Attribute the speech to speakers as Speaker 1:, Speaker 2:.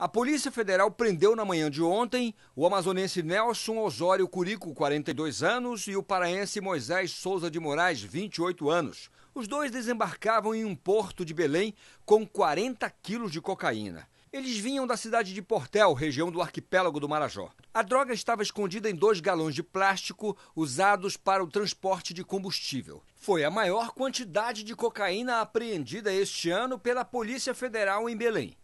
Speaker 1: A Polícia Federal prendeu na manhã de ontem o amazonense Nelson Osório Curico, 42 anos, e o paraense Moisés Souza de Moraes, 28 anos. Os dois desembarcavam em um porto de Belém com 40 quilos de cocaína. Eles vinham da cidade de Portel, região do arquipélago do Marajó. A droga estava escondida em dois galões de plástico usados para o transporte de combustível. Foi a maior quantidade de cocaína apreendida este ano pela Polícia Federal em Belém.